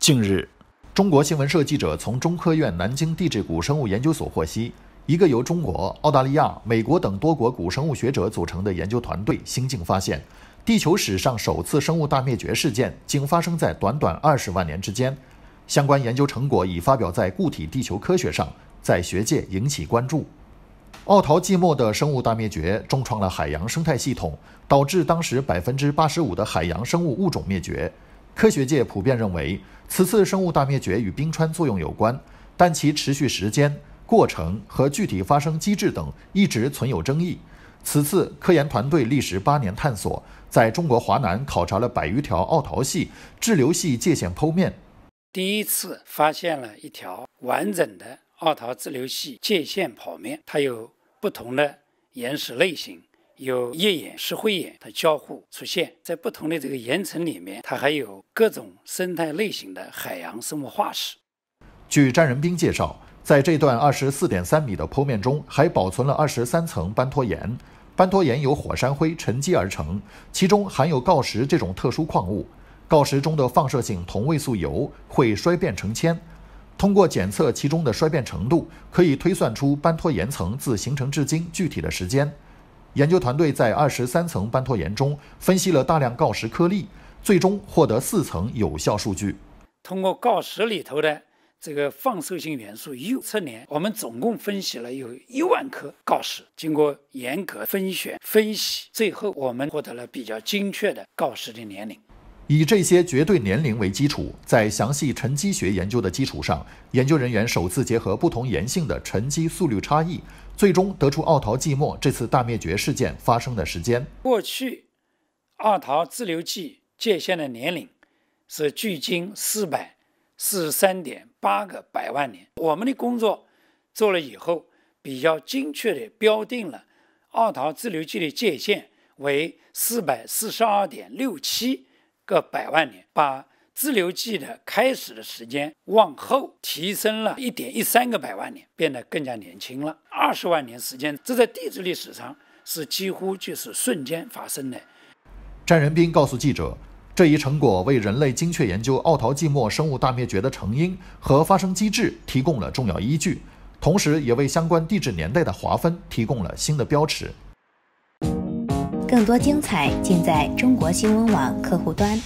近日，中国新闻社记者从中科院南京地质古生物研究所获悉，一个由中国、澳大利亚、美国等多国古生物学者组成的研究团队新近发现，地球史上首次生物大灭绝事件仅发生在短短20万年之间。相关研究成果已发表在《固体地球科学》上，在学界引起关注。奥陶纪末的生物大灭绝重创了海洋生态系统，导致当时85%的海洋生物物种灭绝。科学界普遍认为，此次生物大灭绝与冰川作用有关，但其持续时间、过程和具体发生机制等一直存有争议。此次科研团队历时八年探索，在中国华南考察了百余条奥陶系滞留系界限剖面，第一次发现了一条完整的奥陶滞留系界限剖面，它有不同的岩石类型。有页岩、石灰岩的交互出现在不同的这个岩层里面，它还有各种生态类型的海洋生物化石。据张仁兵介绍，在这段二十四点三米的剖面中，还保存了二十三层斑托岩。斑托岩由火山灰沉积而成，其中含有锆石这种特殊矿物。锆石中的放射性同位素铀会衰变成铅，通过检测其中的衰变程度，可以推算出斑托岩层自形成至今具体的时间。研究团队在二十三层斑托岩中分析了大量锆石颗粒，最终获得四层有效数据。通过锆石里头的这个放射性元素铀测年，我们总共分析了有一万颗锆石，经过严格分选分析，最后我们获得了比较精确的锆石的年龄。以这些绝对年龄为基础，在详细沉积学研究的基础上，研究人员首次结合不同岩性的沉积速率差异，最终得出奥陶纪末这次大灭绝事件发生的时间。过去，奥陶自留纪界限的年龄是距今四百四十三点八个百万年。我们的工作做了以后，比较精确地标定了奥陶自留纪的界限为四百四十二点六七。个百万年，把自留纪的开始的时间往后提升了一点一三个百万年，变得更加年轻了。二十万年时间，这在地质历史上是几乎就是瞬间发生的。詹仁斌告诉记者，这一成果为人类精确研究奥陶纪末生物大灭绝的成因和发生机制提供了重要依据，同时也为相关地质年代的划分提供了新的标尺。更多精彩尽在中国新闻网客户端。